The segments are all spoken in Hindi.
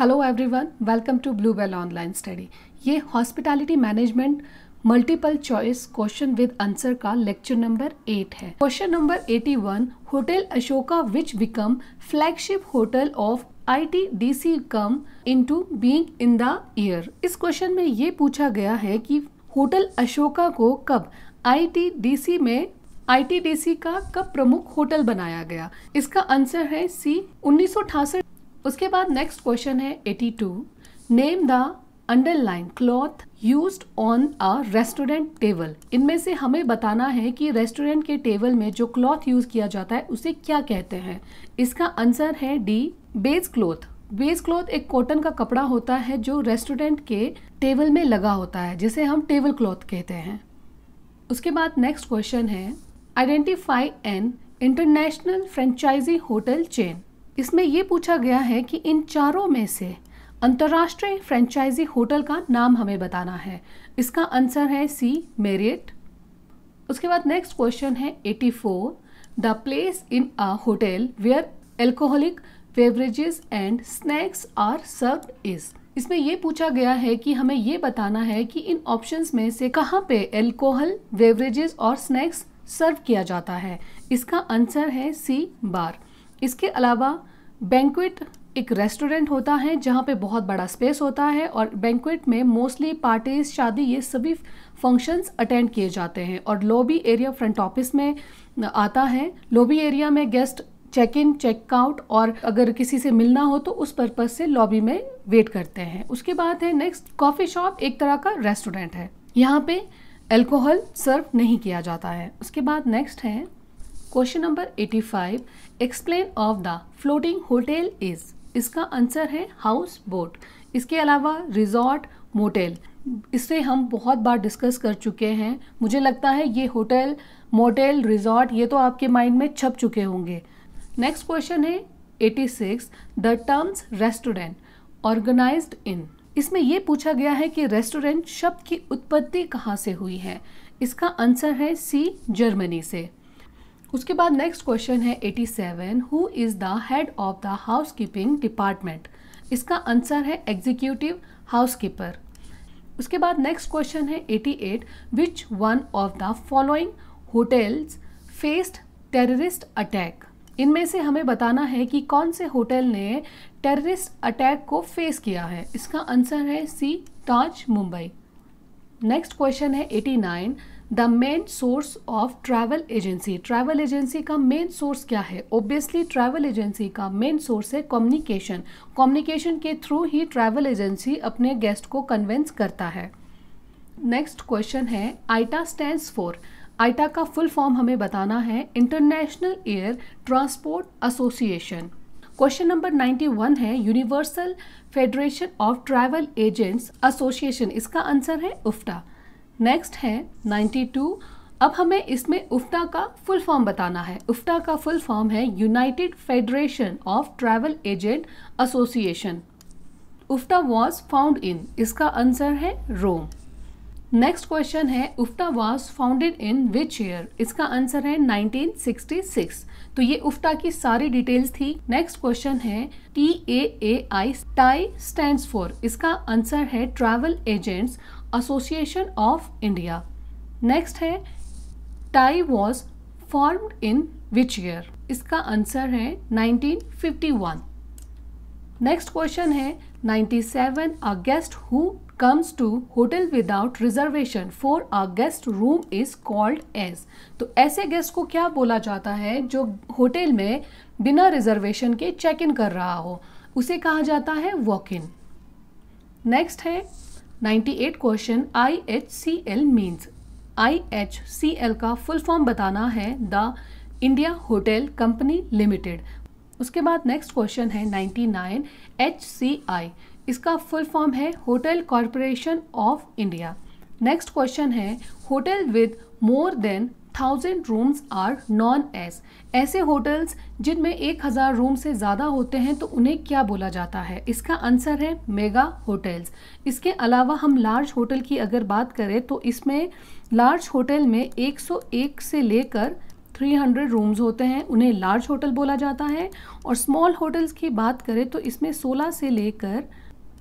hello everyone welcome to Blue Bell online study ये hospitality management multiple choice question with answer का लेक्चर नंबर एट है question number eighty one hotel Ashoka which become flagship hotel of I T D C come into being in the year इस क्वेश्चन में ये पूछा गया है कि होटल अशोका को कब आई टी डी सी में आई टी डी सी का कब प्रमुख होटल बनाया गया इसका आंसर है सी उन्नीस सौ उसके बाद नेक्स्ट क्वेश्चन है 82 name the underline cloth use on a restaurant table इनमें से हमें बताना है कि रेस्टोरेंट के टेबल में जो क्लॉथ यूज किया जाता है उसे क्या कहते हैं इसका आंसर है D base cloth base cloth एक कॉटन का कपड़ा होता है जो रेस्टोरेंट के टेबल में लगा होता है जिसे हम टेबल क्लॉथ कहते हैं उसके बाद नेक्स्ट क्वेश्चन है identify an international franchise hotel chain इसमें ये पूछा गया है कि इन चारों में से अंतर्राष्ट्रीय फ्रेंचाइजी होटल का नाम हमें बताना है इसका आंसर है सी मेरियट उसके बाद नेक्स्ट क्वेश्चन है 84 the place in a hotel where alcoholic beverages and snacks are serve is इसमें यह पूछा गया है कि हमें ये बताना है कि इन ऑप्शंस में से कहाँ पे एल्कोहल बेवरेजेस और स्नैक्स सर्व किया जाता है इसका आंसर है सी बार इसके अलावा बैंकुट एक रेस्टोरेंट होता है जहाँ पे बहुत बड़ा स्पेस होता है और बैंकुट में मोस्टली पार्टीज शादी ये सभी फंक्शंस अटेंड किए जाते हैं और लॉबी एरिया फ्रंट ऑफिस में आता है लॉबी एरिया में गेस्ट चेक इन चेकआउट और अगर किसी से मिलना हो तो उस पर्पज से लॉबी में वेट करते हैं उसके बाद है नेक्स्ट कॉफ़ी शॉप एक तरह का रेस्टोरेंट है यहाँ पे एल्कोहल सर्व नहीं किया जाता है उसके बाद नेक्स्ट है question number 85 explain of the floating hotel is इसका आंसर है हाउस बोट इसके अलावा रिजॉर्ट मोटेल इससे हम बहुत बार डिस्कस कर चुके हैं मुझे लगता है ये होटल मोटेल रिजॉर्ट ये तो आपके माइंड में छप चुके होंगे नेक्स्ट क्वेश्चन है 86 the terms restaurant organise in इसमें यह पूछा गया है कि रेस्टोरेंट शब्द की उत्पत्ति कहाँ से हुई है इसका आंसर है सी जर्मनी से उसके बाद नेक्स्ट क्वेश्चन है 87 seven who is the head of the house keeping department इसका आंसर है एग्जीक्यूटिव हाउस कीपर उसके बाद नेक्स्ट क्वेश्चन है 88 which one of the following hotels faced terrorist attack इनमें से हमें बताना है कि कौन से होटल ने टेररिस्ट अटैक को फेस किया है इसका आंसर है C Taj Mumbai next question है 89 the main source of travel agency travel agency का मेन सोर्स क्या है ओब्वियसली ट्रैवल एजेंसी का मेन सोर्स है कम्युनिकेशन कम्युनिकेशन के थ्रू ही ट्रैवल एजेंसी अपने गेस्ट को कन्वेंस करता है नेक्स्ट क्वेश्चन है आइटा स्टैंड्स फॉर आइटा का फुल फॉर्म हमें बताना है international air transport association question number 91 है universal federation of travel agents association इसका आंसर है उफ्टा नेक्स्ट है 92 अब हमें इसमें उफ्टा का फुल फॉर्म बताना है उफ्टा का फुल फॉर्म है united federation of travel agent association UFTAA was found in इसका आंसर है रोम नेक्स्ट क्वेश्चन है UFTAA was founded in which year इसका आंसर है 1966 तो ये उफ्टा की सारी डिटेल्स थी नेक्स्ट क्वेश्चन है T A A I TAAI stand for इसका आंसर है travel agents association of India next है TAAI was form in which year इसका आंसर है 1951 नेक्स्ट क्वेश्चन है 97 a guest who comes to hotel without reservation for a guest room is called as तो ऐसे गेस्ट को क्या बोला जाता है जो होटल में बिना रिजर्वेशन के चेक इन कर रहा हो उसे कहा जाता है वॉक इन नेक्स्ट है 98 question I H C L means I H C L का फुल फॉर्म बताना है the India hotel company limited उसके बाद नेक्स्ट क्वेश्चन है 99 एच सी आई इसका फुल फॉर्म है hotel corporation of India next question है hotel with more than thousand rooms are known as ऐसे होटल्स जिनमें एक हज़ार रूम से ज़्यादा होते हैं तो उन्हें क्या बोला जाता है इसका आंसर है मेगा होटल्स इसके अलावा हम लार्ज होटल की अगर बात करें तो इसमें लार्ज होटल में 101 से लेकर 300 रूम्स होते हैं उन्हें लार्ज होटल बोला जाता है और स्मॉल होटल्स की बात करें तो इसमें सोलह से लेकर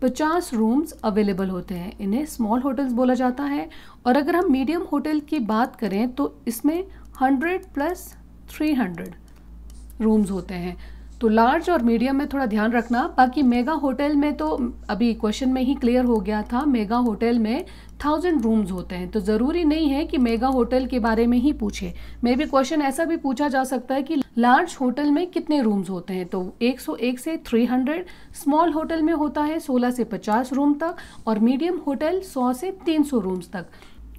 पचास रूम्स अवेलेबल होते हैं इन्हें स्मॉल होटल्स बोला जाता है और अगर हम मीडियम होटल की बात करें तो इसमें hundred plus three hundred rooms होते हैं तो लार्ज और मीडियम में थोड़ा ध्यान रखना बाकी मेगा होटल में तो अभी क्वेश्चन में ही क्लियर हो गया था मेगा होटल में थाउजेंड रूम्स होते हैं तो ज़रूरी नहीं है कि मेगा होटल के बारे में ही पूछे मे भी क्वेश्चन ऐसा भी पूछा जा सकता है कि लार्ज होटल में कितने रूम्स होते हैं तो 101 से 300 स्मॉल होटल में होता है 16 से 50 रूम तक और मीडियम होटल 100 से 300 रूम्स तक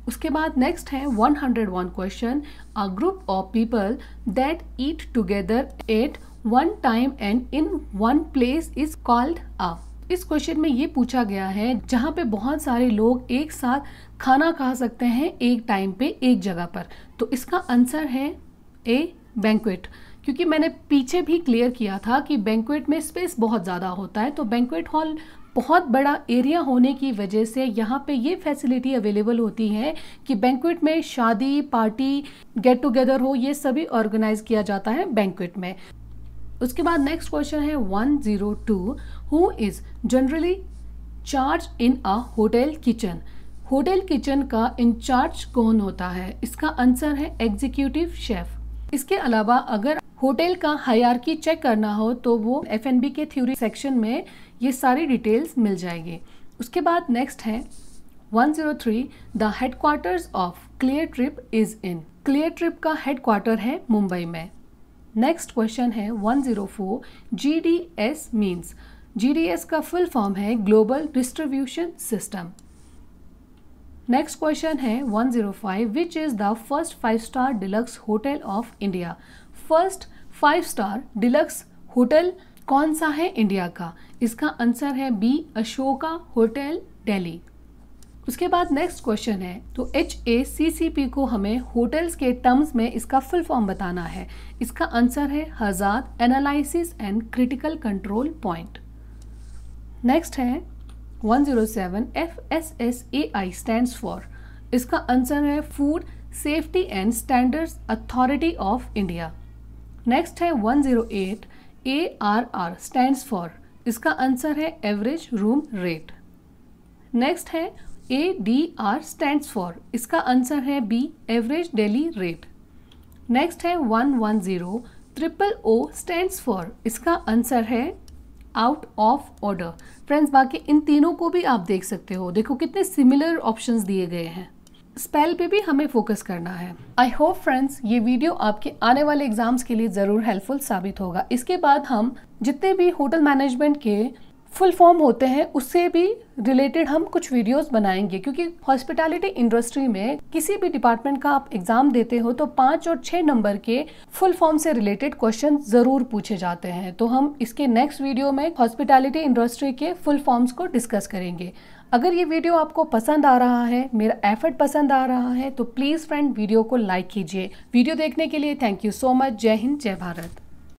उसके बाद नेक्स्ट है 101 question a group of people that eat together at one time and in one place is called a इस क्वेश्चन में ये पूछा गया है जहाँ पे बहुत सारे लोग एक साथ खाना खा सकते हैं एक टाइम पे एक जगह पर तो इसका आंसर है ए बैंक्वेट क्योंकि मैंने पीछे भी क्लियर किया था कि बैंकुट में स्पेस बहुत ज़्यादा होता है तो बैंकुएट हॉल बहुत बड़ा एरिया होने की वजह से यहाँ पे ये फैसिलिटी अवेलेबल होती है कि बैंकुएट में शादी पार्टी गेट टुगेदर हो ये सभी ऑर्गेनाइज किया जाता है बैंकुट में उसके बाद नेक्स्ट क्वेश्चन है one zero two who is generally charge in a hotel kitchen hotel kitchen का इंचार्ज कौन होता है इसका आंसर है एग्जीक्यूटिव शेफ इसके अलावा अगर होटल का हायरकी चेक करना हो तो वो एफ के थ्योरी सेक्शन में ये सारी डिटेल्स मिल जाएगी उसके बाद नेक्स्ट है 103 the headquarters of Cleartrip is in Cleartrip का हेडक्वार्टर है मुंबई में नेक्स्ट क्वेश्चन है 104 zero four G D S means G D S का फुल फॉर्म है global distribution system next question है 105 zero five which is the first five star deluxe hotel of India first five star deluxe hotel कौन सा है इंडिया का इसका आंसर है बी अशोका होटल डेली उसके बाद नेक्स्ट क्वेश्चन है तो H A C C P को हमें होटल्स के टर्म्स में इसका फुल फॉर्म बताना है इसका आंसर है hazard analysis and critical control point next है 107 F S S A I stand for इसका आंसर है food safety and standards authority of India next है 108 A R R stand for इसका आंसर है एवरेज रूम रेट नेक्स्ट है A D R stand for इसका आंसर है B average daily rate next है one one zero triple O stand for इसका आंसर है आउट ऑफ ऑर्डर फ्रेंड्स बाकी इन तीनों को भी आप देख सकते हो देखो कितने सिमिलर ऑप्शन दिए गए हैं स्पेल पे भी हमें फोकस करना है आई होप फ्रेंड्स ये वीडियो आपके आने वाले एग्जाम्स के लिए ज़रूर हेल्पफुल साबित होगा इसके बाद हम जितने भी होटल मैनेजमेंट के फुल फॉर्म होते हैं उससे भी रिलेटेड हम कुछ वीडियोस बनाएंगे क्योंकि हॉस्पिटैलिटी इंडस्ट्री में किसी भी डिपार्टमेंट का आप एग्ज़ाम देते हो तो पाँच और छः नंबर के फुल फॉर्म से रिलेटेड क्वेश्चन ज़रूर पूछे जाते हैं तो हम इसके नेक्स्ट वीडियो में हॉस्पिटैलिटी इंडस्ट्री के फुल फॉर्म्स को डिस्कस करेंगे अगर ये वीडियो आपको पसंद आ रहा है मेरा एफर्ट पसंद आ रहा है तो प्लीज़ फ्रेंड वीडियो को लाइक कीजिए वीडियो देखने के लिए थैंक यू सो मच जय हिंद जय भारत